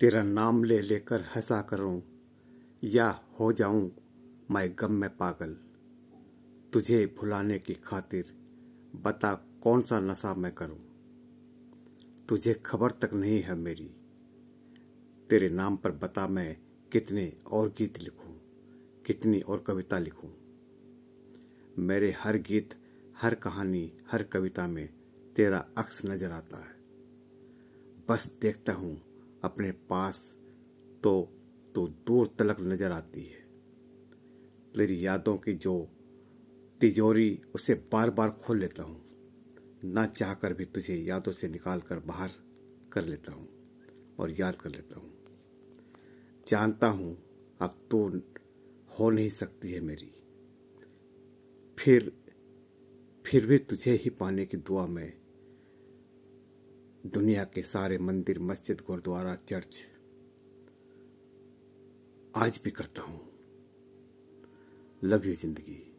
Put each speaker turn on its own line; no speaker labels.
तेरा नाम ले लेकर हंसा करूं या हो जाऊं मैं गम में पागल तुझे भुलाने की खातिर बता कौन सा नशा मैं करूं तुझे खबर तक नहीं है मेरी तेरे नाम पर बता मैं कितने और गीत लिखूं कितनी और कविता लिखूं मेरे हर गीत हर कहानी हर कविता में तेरा अक्स नजर आता है बस देखता हूं अपने पास तो तो दूर तलक नजर आती है तेरी यादों की जो तिजोरी उसे बार बार खोल लेता हूँ ना चाह कर भी तुझे यादों से निकाल कर बाहर कर लेता हूँ और याद कर लेता हूँ जानता हूँ अब तो हो नहीं सकती है मेरी फिर फिर भी तुझे ही पाने की दुआ में दुनिया के सारे मंदिर मस्जिद गुरुद्वारा चर्च आज भी करता हूं
लव यू जिंदगी